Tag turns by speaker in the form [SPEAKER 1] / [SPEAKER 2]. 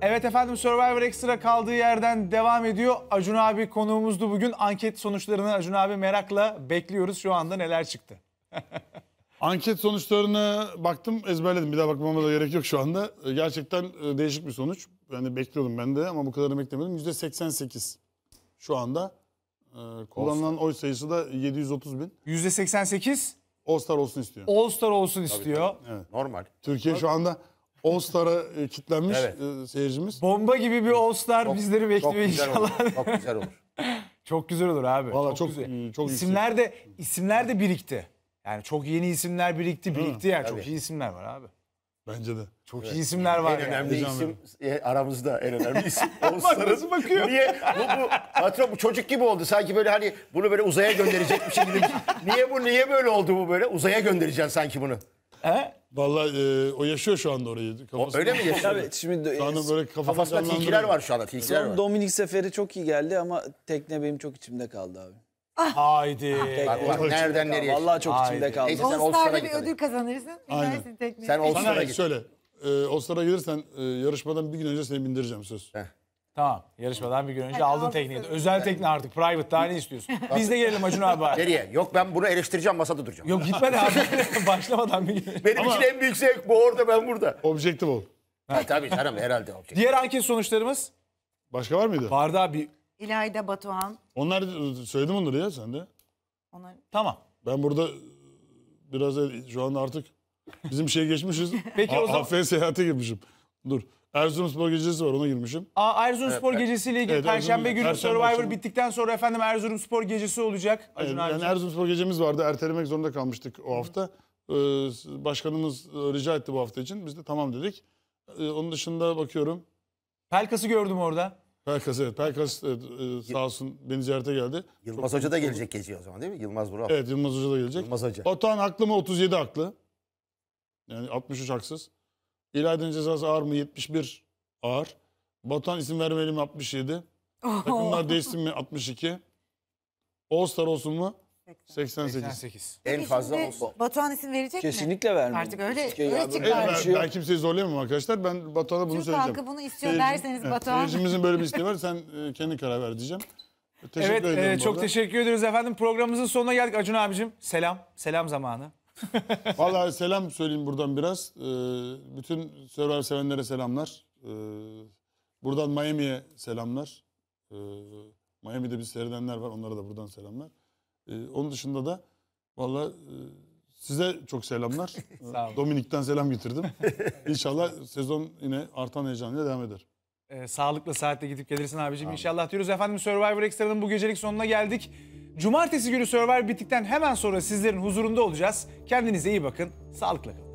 [SPEAKER 1] Evet efendim Survivor Extra kaldığı yerden devam ediyor. Acun abi konuğumuzdu bugün. Anket sonuçlarını Acun abi merakla bekliyoruz. Şu anda neler çıktı?
[SPEAKER 2] Anket sonuçlarını baktım ezberledim. Bir daha bakmama da gerek yok şu anda. Ee, gerçekten e, değişik bir sonuç. Yani bekliyordum ben de ama bu kadarını beklemedim. %88 şu anda. Ee, kullanılan oy sayısı da 730 bin. %88? All Star olsun istiyor. All Star olsun istiyor. Tabii, tabii. Evet. Normal. Türkiye şu anda All Star'a e, kitlenmiş Evet.
[SPEAKER 1] E, seyircimiz. Bomba gibi bir All Star bizleri Çok bekliyor olur. inşallah. Çok güzel olur. Çok güzel olur abi. Valla çok, güzel. çok isimler de isimler de birikti. Yani çok yeni isimler birikti, birikti yani. Çok iyi isimler var abi. Bence de. Çok iyi isimler var. En yani. önemli Heyecan isim e, aramızda en önemli isim. Oğuzlar'ın. nasıl bakıyor? Niye? Bu, bu, patron bu çocuk gibi oldu.
[SPEAKER 2] Sanki böyle hani bunu böyle uzaya gönderecekmiş gibi. Niye bu niye böyle oldu bu böyle? Uzaya göndereceksin sanki bunu. He? Vallahi e, o yaşıyor şu anda orayı. Kafası Öyle mi yaşıyor? Tabii şimdi anda böyle Kafasında canlandırıyor. tilkiler var şu anda tilkiler son var.
[SPEAKER 1] Dominik seferi çok iyi geldi ama tekne benim çok içimde kaldı abi. Ah. Haydi. Ah, bak, bak, Tekne. nereden nereye? Vallahi çok Haydi. içimde kaldı. Neyse, sen bir ödül kazanırsın. Aynen. Binersin Sen All- Sana git. şöyle.
[SPEAKER 2] E, Oscar'a gelirsen e, yarışmadan bir
[SPEAKER 1] gün önce seni bindireceğim söz. Heh. Tamam. Yarışmadan bir gün önce aldın tekniği. Özel tekne artık. Private daha ne istiyorsun? Biz de gelelim Acun abi. abi. Nereye? Yok ben bunu eleştireceğim masada duracağım. Yok gitme abi. Başlamadan bir gün. Benim için en
[SPEAKER 2] büyük zevk bu orada ben burada. Objektif ol.
[SPEAKER 1] Ha, tabii canım herhalde
[SPEAKER 2] objektif. Diğer anket sonuçlarımız? Başka var mıydı? Vardı bir İlayda Batuhan. Onlar e, söyledim onları ya sen de. Onlar... Tamam. Ben burada e, biraz şu an artık bizim şey geçmişiz. Peki o zaman. Affet seyahate girmişim. Dur. Erzurumspor gecesi var ona girmişim. Aa, Erzurumspor evet, gecesiyle ilgili evet, Perşembe günü Perşembe Survivor akşamı.
[SPEAKER 1] bittikten sonra efendim
[SPEAKER 2] Erzurumspor gecesi olacak. Acun evet, yani Erzurumspor gecemiz vardı ertelemek zorunda kalmıştık o hafta. Hı. Ee, başkanımız e, rica etti bu hafta için biz de tamam dedik. Ee, onun dışında bakıyorum. Pelkas'ı gördüm orada. Pelkas evet. Pelkas e, e, sağ olsun beni ziyarete geldi. Yılmaz Çok Hoca da gelecek gece o zaman değil mi? Yılmaz Vural. Evet Yılmaz Hoca da gelecek. Yılmaz Hoca. Batuhan haklı mı? 37 haklı. Yani 63 haksız. İlayden cezası ağır mı? 71 ağır. Batuhan isim vermeli mi? 67.
[SPEAKER 1] Takımlar değişsin
[SPEAKER 2] mi? 62. All olsun mu? 88. 88. En fazla olsun.
[SPEAKER 1] Batuhan isim verecek mi? Kesinlikle vermiyor. Artık öyle, Keşke öyle ya Ben,
[SPEAKER 2] kimseyi zorlayamam arkadaşlar. Ben Batuhan'a bunu Türk söyleyeceğim. halkı bunu
[SPEAKER 1] istiyor Seyirci- derseniz Evet, Batuhan. Seyircimizin böyle bir isteği var. Sen e, kendi karar ver diyeceğim. Teşekkür Evet, ediyorum. e, çok arada. teşekkür ederiz efendim. Programımızın sonuna geldik Acun abicim. Selam, selam zamanı.
[SPEAKER 2] Vallahi selam söyleyeyim buradan biraz. Ee, bütün Survivor sevenlere selamlar. Ee, buradan Miami'ye selamlar. Ee, Miami'de bir seyredenler var. Onlara da buradan selamlar. Ee, onun dışında da vallahi e, size çok selamlar. Ee, Dominik'ten selam getirdim. İnşallah sezon yine artan heyecanıyla devam
[SPEAKER 1] eder. Ee, sağlıkla saatte gidip gelirsin abicim inşallah diyoruz. Efendim Survivor Extra'nın bu gecelik sonuna geldik. Cumartesi günü Survivor bittikten hemen sonra sizlerin huzurunda olacağız. Kendinize iyi bakın, sağlıkla kalın.